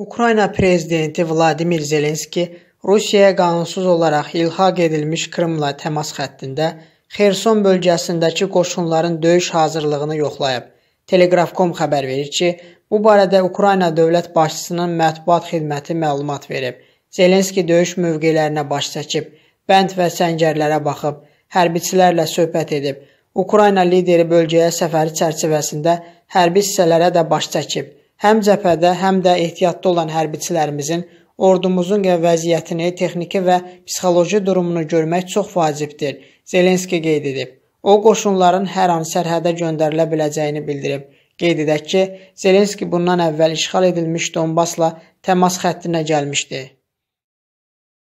Ukrayna prezidenti Vladimir Zelenski Rusiyaya qanunsuz olaraq ilhaq edilmiş Krımla təmas xəttində Xerson bölgəsindəki qoşunların döyüş hazırlığını yoxlayıb. Telegraf.com xəbər verir ki, bu barədə Ukrayna dövlət başçısının mətbuat xidməti məlumat verib. Zelenski döyüş mövqelərinə baş çəkib, bənd və səngərlərə baxıb, hərbiçilərlə söhbət edib. Ukrayna lideri bölgəyə səfəri çərçivəsində hərbi hissələrə də baş çəkib həm cəbhədə, həm də ehtiyatda olan hərbiçilərimizin ordumuzun vəziyyətini, texniki və psixoloji durumunu görmək çox vacibdir, Zelenski qeyd edib. O qoşunların hər an sərhədə göndərilə biləcəyini bildirib. Qeyd edək ki, Zelenski bundan əvvəl işğal edilmiş Donbasla təmas xəttinə gəlmişdi.